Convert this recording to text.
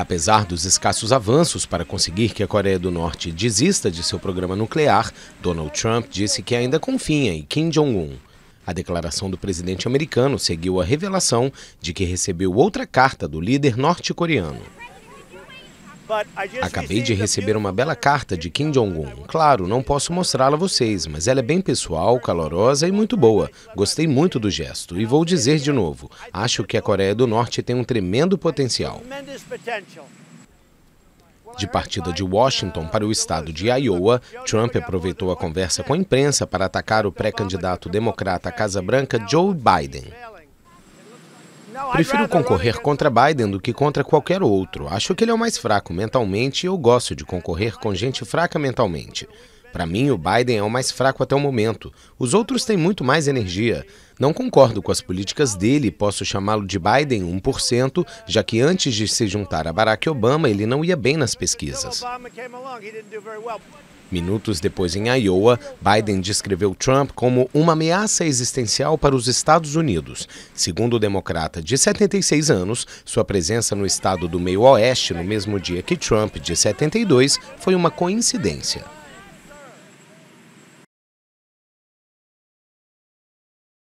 Apesar dos escassos avanços para conseguir que a Coreia do Norte desista de seu programa nuclear, Donald Trump disse que ainda confia em Kim Jong-un. A declaração do presidente americano seguiu a revelação de que recebeu outra carta do líder norte-coreano. Acabei de receber uma bela carta de Kim Jong-un. Claro, não posso mostrá-la a vocês, mas ela é bem pessoal, calorosa e muito boa. Gostei muito do gesto e vou dizer de novo: acho que a Coreia do Norte tem um tremendo potencial. De partida de Washington para o estado de Iowa, Trump aproveitou a conversa com a imprensa para atacar o pré-candidato democrata à Casa Branca, Joe Biden. Prefiro concorrer contra Biden do que contra qualquer outro. Acho que ele é o mais fraco mentalmente e eu gosto de concorrer com gente fraca mentalmente. Para mim, o Biden é o mais fraco até o momento. Os outros têm muito mais energia. Não concordo com as políticas dele, posso chamá-lo de Biden 1%, já que antes de se juntar a Barack Obama, ele não ia bem nas pesquisas. Minutos depois, em Iowa, Biden descreveu Trump como uma ameaça existencial para os Estados Unidos. Segundo o democrata de 76 anos, sua presença no estado do meio-oeste no mesmo dia que Trump, de 72, foi uma coincidência.